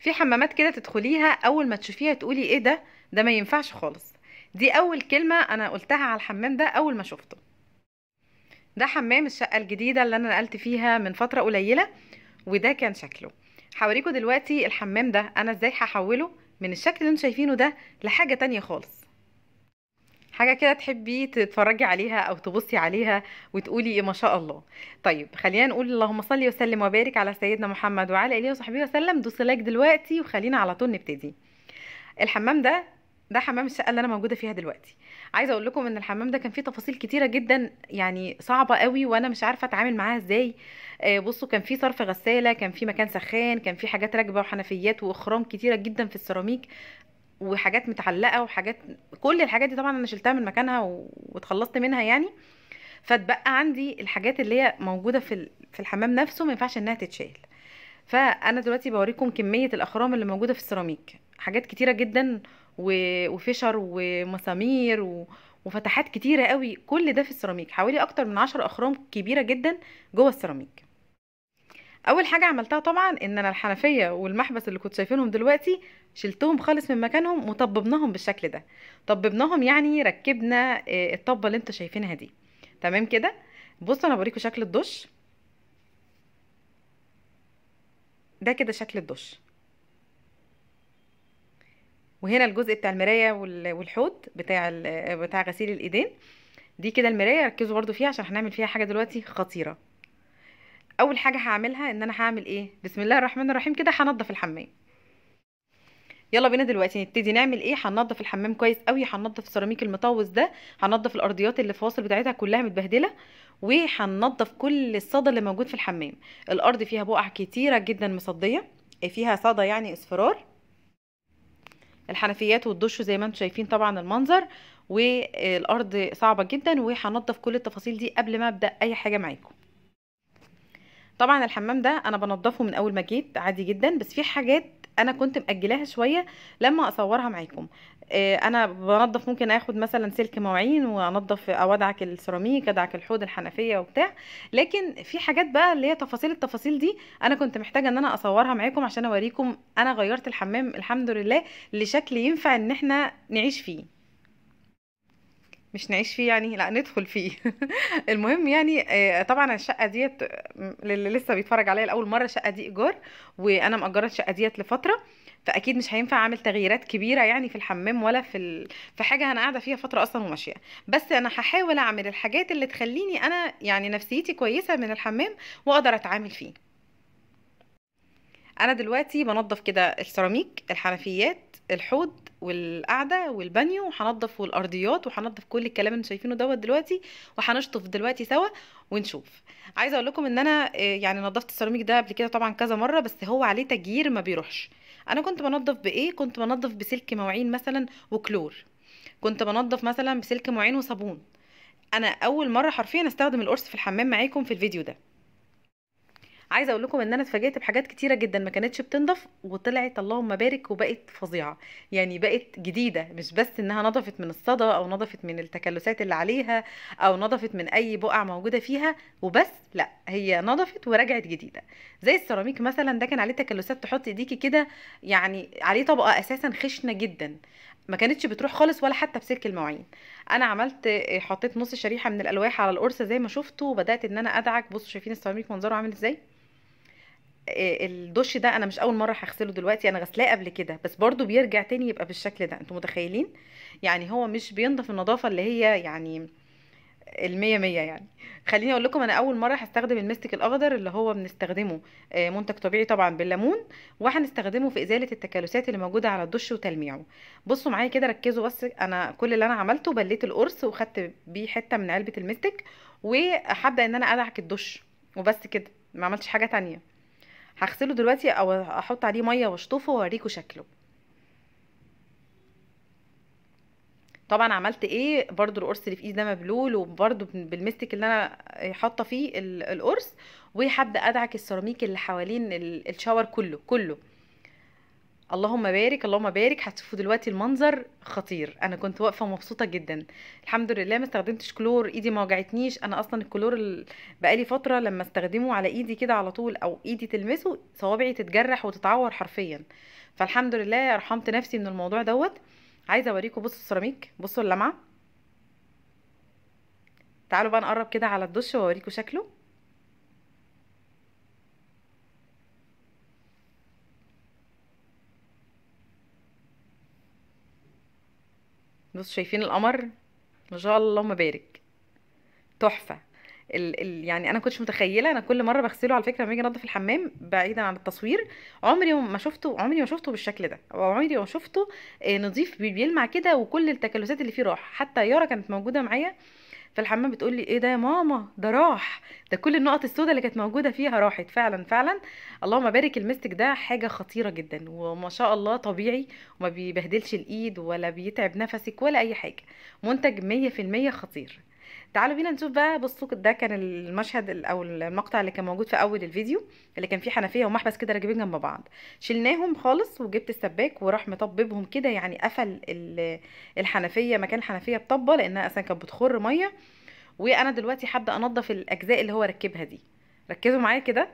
في حمامات كده تدخليها اول ما تشوفيها تقولي ايه ده ده ما ينفعش خالص دي اول كلمه انا قلتها على الحمام ده اول ما شفته ده حمام الشقه الجديده اللي انا نقلت فيها من فتره قليله وده كان شكله هوريكم دلوقتي الحمام ده انا ازاي هحوله من الشكل اللي انتم شايفينه ده لحاجه تانية خالص حاجه كده تحبي تتفرجي عليها او تبصي عليها وتقولي إيه ما شاء الله طيب خلينا نقول اللهم صل وسلم وبارك على سيدنا محمد وعلى اله وصحبه وسلم دوس لايك دلوقتي وخلينا على طول نبتدي الحمام ده ده حمام الشقه اللي انا موجوده فيها دلوقتي عايزه اقول لكم ان الحمام ده كان فيه تفاصيل كتيره جدا يعني صعبه قوي وانا مش عارفه اتعامل معاها ازاي آه بصوا كان فيه صرف غساله كان فيه مكان سخان كان فيه حاجات راكبه وحنفيات واخرام كتيره جدا في السيراميك وحاجات متعلقه وحاجات كل الحاجات دي طبعا انا شلتها من مكانها واتخلصت منها يعني فاتبقى عندي الحاجات اللي هي موجوده في في الحمام نفسه ما ينفعش انها تتشال فانا دلوقتي بوريكم كميه الاخرام اللي موجوده في السيراميك حاجات كتيره جدا وفشر ومسامير و... وفتحات كتيره قوي كل ده في السيراميك حوالي اكتر من عشر اخرام كبيره جدا جوه السيراميك اول حاجه عملتها طبعا ان انا الحنفيه والمحبس اللي كنت شايفينهم دلوقتي شلتهم خالص من مكانهم وطببناهم بالشكل ده طببناهم يعني ركبنا آه، الطبه اللي انتوا شايفينها دي تمام كده بصوا انا بوريكم شكل الدش ده كده شكل الدش وهنا الجزء بتاع المرايه والحوض بتاع بتاع غسيل الايدين دي كده المرايه ركزوا برضو فيها عشان هنعمل فيها حاجه دلوقتي خطيره اول حاجه هعملها ان انا هعمل ايه بسم الله الرحمن الرحيم كده هنضف الحمام يلا بينا دلوقتي نبتدي نعمل ايه هننضف الحمام كويس قوي هننضف سيراميك المطوز ده هننضف الارضيات اللي فواصل بتاعتها كلها متبهدله وهننضف كل الصدى اللي موجود في الحمام الارض فيها بقع كتيره جدا مصديه فيها صدى يعني اصفرار الحنفيات والدش زي ما انتم شايفين طبعا المنظر والارض صعبه جدا وهنضف كل التفاصيل دي قبل ما ابدا اي حاجه معاكم طبعا الحمام ده انا بنضفه من اول ما جيت عادي جدا بس في حاجات انا كنت مأجلاها شوية لما اصورها معاكم آه، انا بنضف ممكن اخد مثلا سلك مواعين وانضف او ادعك السيراميك ادعك الحوض الحنفيه وبتاع لكن في حاجات بقى اللي هي تفاصيل التفاصيل دي انا كنت محتاجه ان انا اصورها معاكم عشان اوريكم انا غيرت الحمام الحمد لله لشكل ينفع ان احنا نعيش فيه مش نعيش فيه يعني لا ندخل فيه المهم يعني آه، طبعا الشقه ديت للي لسه بيتفرج عليا لاول مره الشقه دي ايجار وانا مأجره الشقه ديت لفتره فاكيد مش هينفع اعمل تغييرات كبيره يعني في الحمام ولا في ال... في حاجه انا قاعده فيها فتره اصلا وماشيه بس انا هحاول اعمل الحاجات اللي تخليني انا يعني نفسيتي كويسه من الحمام واقدر اتعامل فيه انا دلوقتي بنظف كده السيراميك الحنفيات الحوض والقعده والبانيو وهنضف والارضيات وهنضف كل الكلام اللي شايفينه دوت دلوقتي وهنشطف دلوقتي سوا ونشوف عايزه اقول لكم ان انا آه، يعني نضفت السيراميك ده قبل كده طبعا كذا مره بس هو عليه تجير ما بيروحش انا كنت بنضف بايه كنت بنضف بسلك مواعين مثلا وكلور كنت بنضف مثلا بسلك مواعين وصابون انا اول مره حرفيا استخدم القرص في الحمام معاكم في الفيديو ده عايزه اقول لكم ان انا اتفاجئت بحاجات كتيره جدا ما كانتش بتنضف وطلعت اللهم بارك وبقت فظيعه يعني بقت جديده مش بس انها نضفت من الصدى او نضفت من التكلسات اللي عليها او نضفت من اي بقع موجوده فيها وبس لا هي نضفت ورجعت جديده زي السيراميك مثلا ده كان عليه تكلسات تحط ايديكي كده يعني عليه طبقه اساسا خشنه جدا ما كانتش بتروح خالص ولا حتى بسلك المواعين انا عملت آه، حطيت نص شريحه من الالواح على القرصه زي ما شفتوا وبدات ان انا ادعك بصوا شايفين السيراميك منظره عامل ازاي آه، الدش ده انا مش اول مره هغسله دلوقتي انا غسلاه قبل كده بس برضو بيرجع تاني يبقى بالشكل ده انتوا متخيلين يعني هو مش بينضف النظافه اللي هي يعني المية مية يعني خليني اقول لكم انا اول مره هستخدم المستك الاخضر اللي هو بنستخدمه آه، منتج طبيعي طبعا بالليمون وهنستخدمه في ازاله التكالسات اللي موجوده على الدش وتلميعه بصوا معايا كده ركزوا بس انا كل اللي انا عملته بليت القرص وخدت بيه حته من علبه المستك وهبدا ان انا ادعك الدش وبس كده ما عملتش حاجه تانية هغسله دلوقتي او احط عليه ميه واشطفه واوريكم شكله طبعا عملت ايه برضو القرص اللي في ايدي ده مبلول وبرضو بالمستك اللي انا حاطه فيه القرص وهبدا ادعك السيراميك اللي حوالين الشاور كله كله اللهم بارك اللهم بارك هتشوفوا دلوقتي المنظر خطير انا كنت واقفه مبسوطه جدا الحمد لله ما استخدمتش كلور ايدي ما وجعتنيش انا اصلا الكلور بقالي فتره لما استخدمه على ايدي كده على طول او ايدي تلمسه صوابعي تتجرح وتتعور حرفيا فالحمد لله رحمت نفسي من الموضوع دوت عايزه اوريكم بصوا السيراميك بصوا اللمعه تعالوا بقى نقرب كده على الدش واوريكم شكله بصوا شايفين القمر ما شاء الله اللهم بارك تحفه ال ال يعني انا كنتش متخيله انا كل مره بغسله على فكره لما اجي انضف الحمام بعيدا عن التصوير عمري ما شفته عمري ما شفته بالشكل ده وعمري عمري ما شفته آه، نظيف بيلمع كده وكل التكلسات اللي فيه راح حتى يارا كانت موجوده معايا فالحمام بتقول لي ايه ده يا ماما ده راح ده كل النقط السوداء اللي كانت موجوده فيها راحت فعلا فعلا اللهم بارك المستك ده حاجه خطيره جدا وما شاء الله طبيعي وما بيبهدلش الايد ولا بيتعب نفسك ولا اي حاجه منتج 100% خطير تعالوا بينا نشوف بقى بصوا ده كان المشهد او المقطع اللي كان موجود في اول الفيديو اللي كان فيه حنفيه ومحبس كده راكبين جنب بعض شلناهم خالص وجبت السباك وراح مطببهم كده يعني قفل الحنفيه مكان الحنفيه بطبه لانها اصلا كانت بتخر ميه وانا دلوقتي حابه انضف الاجزاء اللي هو ركبها دي ركزوا معايا كده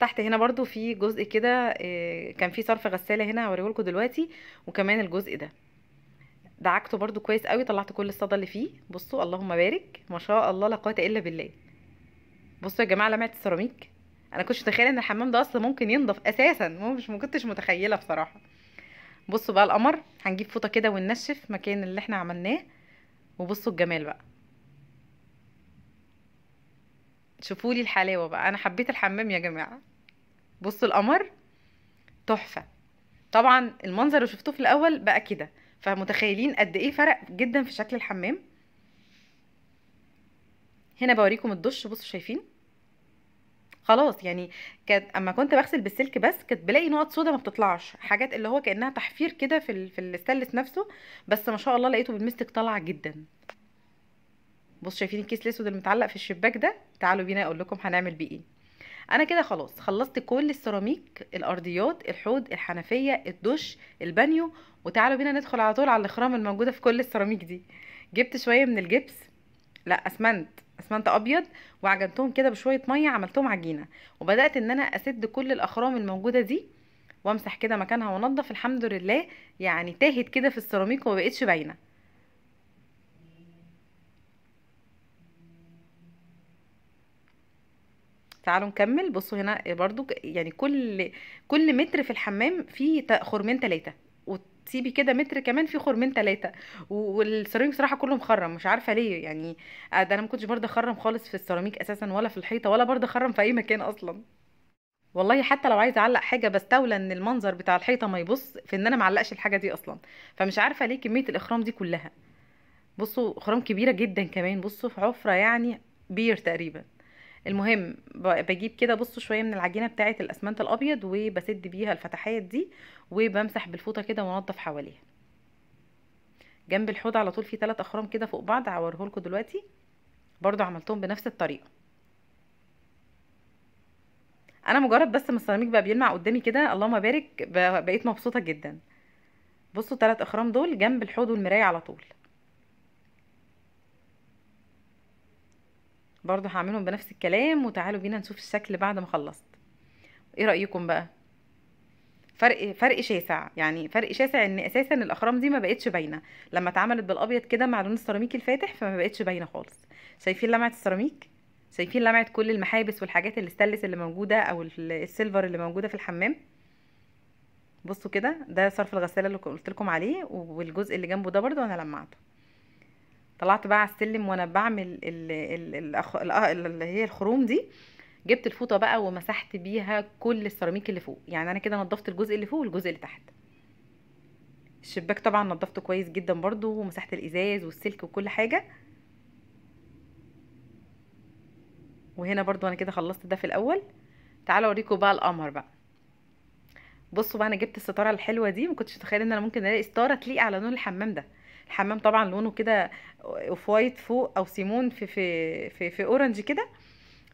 تحت هنا برضو في جزء كده آه، كان في صرف غسالة هنا هوريهولكوا دلوقتي وكمان الجزء ده دعكته برضو كويس قوي طلعت كل الصدى اللي فيه بصوا اللهم بارك ما شاء الله لا قوه الا بالله بصوا يا جماعه لمعه السيراميك انا كنتش متخيله ان الحمام ده اصلا ممكن ينضف اساسا مش ما كنتش متخيله بصراحه بصوا بقى القمر هنجيب فوطه كده وننشف مكان اللي احنا عملناه وبصوا الجمال بقى شوفوا لي الحلاوه بقى انا حبيت الحمام يا جماعه بص القمر تحفه طبعا المنظر اللي شفته في الاول بقى كده فمتخيلين قد ايه فرق جدا في شكل الحمام هنا بوريكم الدش بصوا شايفين خلاص يعني كانت اما كنت بغسل بالسلك بس كنت بلاقي نقط سودا ما بتطلعش حاجات اللي هو كانها تحفير كده في ال... في الستانلس نفسه بس ما شاء الله لقيته بالمستك طالعه جدا بصوا شايفين الكيس الاسود المتعلق في الشباك ده تعالوا بينا اقول لكم هنعمل بيه ايه انا كده خلاص خلصت كل السيراميك الارضيات الحوض الحنفيه الدش البانيو وتعالوا بينا ندخل على طول على الاخرام الموجوده في كل السيراميك دي جبت شويه من الجبس لا اسمنت اسمنت ابيض وعجنتهم كده بشويه ميه عملتهم عجينه وبدات ان انا اسد كل الاخرام الموجوده دي وامسح كده مكانها وانضف الحمد لله يعني تاهت كده في السيراميك ومبقتش باينه تعالوا نكمل بصوا هنا برضو يعني كل كل متر في الحمام فيه خرمين ثلاثه وتسيبي كده متر كمان فيه خرمين ثلاثه والسيراميك بصراحه كله مخرم مش عارفه ليه يعني آه، ده انا ما كنتش برضه اخرم خالص في السيراميك اساسا ولا في الحيطه ولا برضه اخرم في اي مكان اصلا والله حتى لو عايزه اعلق حاجه بستولى ان المنظر بتاع الحيطه ما يبص في ان انا معلقش الحاجه دي اصلا فمش عارفه ليه كميه الاخرام دي كلها بصوا اخرام كبيره جدا كمان بصوا في حفره يعني بير تقريبا المهم بجيب كده بصوا شويه من العجينه بتاعه الاسمنت الابيض وبسد بيها الفتحات دي وبمسح بالفوطه كده وانضف حواليها جنب الحوض على طول في ثلاث اخرام كده فوق بعض لكم دلوقتي برضو عملتهم بنفس الطريقه انا مجرد بس ما السيراميك بقى بيلمع قدامي كده اللهم بارك بقيت مبسوطه جدا بصوا ثلاث اخرام دول جنب الحوض والمرايه على طول برضو هعملهم بنفس الكلام وتعالوا بينا نشوف الشكل بعد ما خلصت ايه رأيكم بقى فرق فرق شاسع يعني فرق شاسع ان اساسا الاخرام دي ما بقتش باينه لما اتعملت بالابيض كده مع لون السيراميك الفاتح فما بقتش باينه خالص شايفين لمعه السيراميك شايفين لمعه كل المحابس والحاجات الاستلس اللي موجوده او السيلفر اللي موجوده في الحمام بصوا كده ده صرف الغساله اللي قلت لكم عليه والجزء اللي جنبه ده برده انا لمعته طلعت بقى على السلم وانا بعمل آه، اللي هي الخروم دي جبت الفوطه بقى ومسحت بيها كل السيراميك اللي فوق يعني انا كده نضفت الجزء اللي فوق والجزء اللي تحت الشباك طبعا نضفته كويس جدا برضو ومسحت الازاز والسلك وكل حاجه وهنا برضو انا كده خلصت ده في الاول تعالوا اوريكم بقى القمر بقى بصوا بقى انا جبت الستاره الحلوه دي ما كنتش متخيله ان انا ممكن الاقي ستاره تليق على لون الحمام ده الحمام طبعا لونه كده اوف وايت فوق او سيمون في في في, في اورنج كده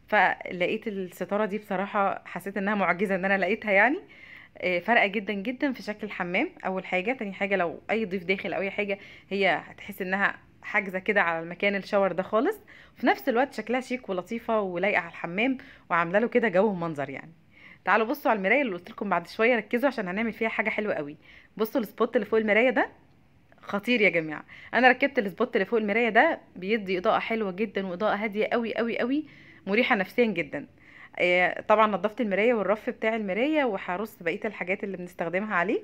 فلقيت الستاره دي بصراحه حسيت انها معجزه ان انا لقيتها يعني آه، فرقه جدا جدا في شكل الحمام اول حاجه تاني حاجه لو اي ضيف داخل او اي حاجه هي هتحس انها حاجزه كده على المكان الشاور ده خالص وفي نفس الوقت شكلها شيك ولطيفه ولايقه على الحمام وعامله له كده جو ومنظر يعني تعالوا بصوا على المرايه اللي قلت لكم بعد شويه ركزوا عشان هنعمل فيها حاجه حلوه قوي بصوا السبوت اللي فوق المرايه ده خطير يا جماعه انا ركبت السبوت اللي فوق المرايه ده بيدي اضاءه حلوه جدا واضاءه هاديه قوي قوي قوي مريحه نفسيا جدا آه، طبعا نظفت المرايه والرف بتاع المرايه وحرص بقيه الحاجات اللي بنستخدمها عليه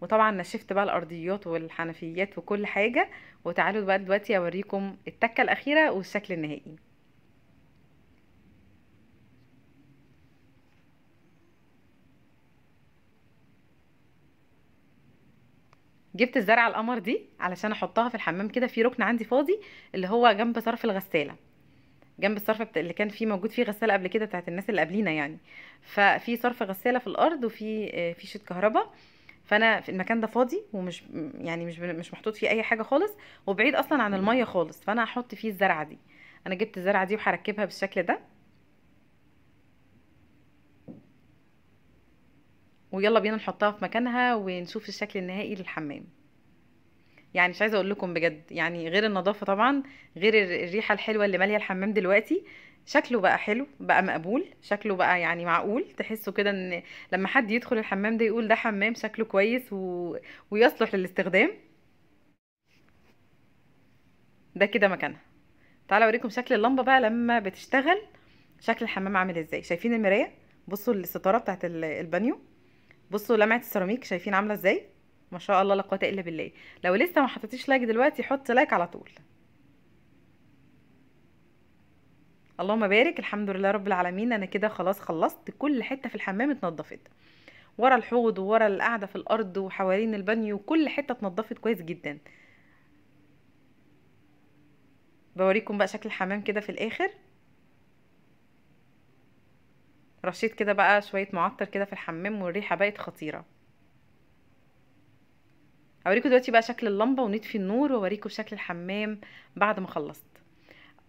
وطبعا نشفت بقى الارضيات والحنفيات وكل حاجه وتعالوا بقى دلوقتي اوريكم التكه الاخيره والشكل النهائي جبت الزرع القمر دي علشان احطها في الحمام كده في ركن عندي فاضي اللي هو جنب صرف الغساله جنب الصرف اللي كان فيه موجود فيه غساله قبل كده بتاعت الناس اللي قبلينا يعني ففي صرف غساله في الارض وفي آه، في شيت كهرباء فانا في المكان ده فاضي ومش يعني مش مش محطوط فيه اي حاجه خالص وبعيد اصلا عن الميه خالص فانا هحط فيه الزرعه دي انا جبت الزرعه دي وهركبها بالشكل ده ويلا بينا نحطها في مكانها ونشوف الشكل النهائي للحمام يعني مش عايزه اقول لكم بجد يعني غير النظافه طبعا غير الريحه الحلوه اللي ماليه الحمام دلوقتي شكله بقى حلو بقى مقبول شكله بقى يعني معقول تحسوا كده ان لما حد يدخل الحمام ده يقول ده حمام شكله كويس و... ويصلح للاستخدام ده كده مكانها تعالى اوريكم شكل اللمبه بقى لما بتشتغل شكل الحمام عامل ازاي شايفين المرايه بصوا الستاره بتاعت البانيو بصوا لمعه السيراميك شايفين عامله ازاي ما شاء الله لا قوه الا بالله لو لسه ما حطيتيش لايك دلوقتي حط لايك على طول اللهم بارك الحمد لله رب العالمين انا كده خلاص خلصت كل حته في الحمام اتنضفت ورا الحوض وورا القعده في الارض وحوالين البانيو كل حته اتنضفت كويس جدا بوريكم بقى شكل الحمام كده في الاخر رشيت كده بقى شويه معطر كده في الحمام والريحه بقت خطيره هوريكم دلوقتي بقى شكل اللمبه ونطفي النور ووريكم شكل الحمام بعد ما خلصت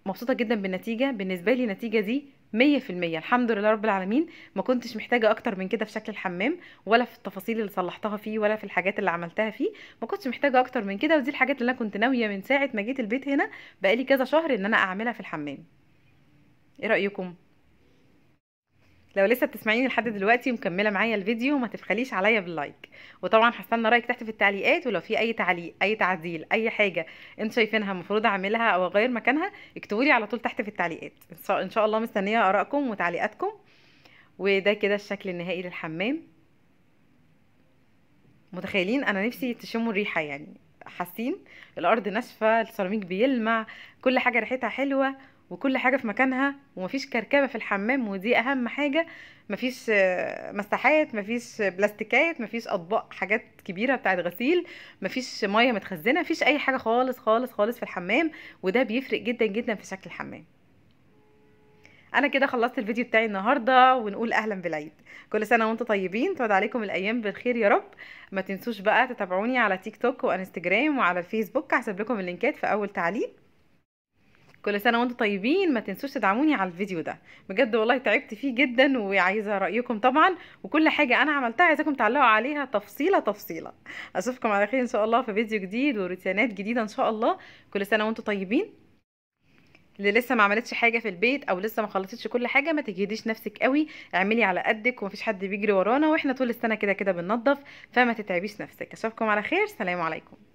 مبسوطه جدا بالنتيجه بالنسبه لي النتيجه دي مية في المية الحمد لله رب العالمين ما كنتش محتاجة اكتر من كده في شكل الحمام ولا في التفاصيل اللي صلحتها فيه ولا في الحاجات اللي عملتها فيه ما كنتش محتاجة اكتر من كده ودي الحاجات اللي انا كنت ناوية من ساعة ما جيت البيت هنا بقالي كذا شهر ان انا اعملها في الحمام ايه رأيكم لو لسه بتسمعيني لحد دلوقتي ومكمله معايا الفيديو ما تبخليش عليا باللايك وطبعا هستنى رايك تحت في التعليقات ولو في اي تعليق اي تعديل اي حاجه انت شايفينها المفروض اعملها او اغير مكانها اكتبوا لي على طول تحت في التعليقات ان شاء الله مستنيه ارائكم وتعليقاتكم وده كده الشكل النهائي للحمام متخيلين انا نفسي تشموا الريحه يعني حاسين الارض ناشفه السيراميك بيلمع كل حاجه ريحتها حلوه وكل حاجه في مكانها ومفيش كركبه في الحمام ودي اهم حاجه مفيش آه، مساحات مفيش بلاستيكات مفيش اطباق حاجات كبيره بتاعه غسيل مفيش ميه متخزنه مفيش اي حاجه خالص خالص خالص في الحمام وده بيفرق جدا جدا في شكل الحمام انا كده خلصت الفيديو بتاعي النهارده ونقول اهلا بالعيد كل سنه وانتم طيبين تعود عليكم الايام بالخير يا رب ما تنسوش بقى تتابعوني على تيك توك وانستجرام وعلى الفيسبوك هسيب لكم اللينكات في اول تعليق كل سنه وانتم طيبين ما تنسوش تدعموني على الفيديو ده بجد والله تعبت فيه جدا وعايزه رايكم طبعا وكل حاجه انا عملتها عايزاكم تعلقوا عليها تفصيله تفصيله اشوفكم على خير ان شاء الله في فيديو جديد وروتينات جديده ان شاء الله كل سنه وانتم طيبين اللي لسه ما عملتش حاجه في البيت او لسه ما خلصتش كل حاجه ما تجهديش نفسك قوي اعملي على قدك ومفيش حد بيجري ورانا واحنا طول السنه كده كده بننظف فما تتعبيش نفسك اشوفكم على خير سلام عليكم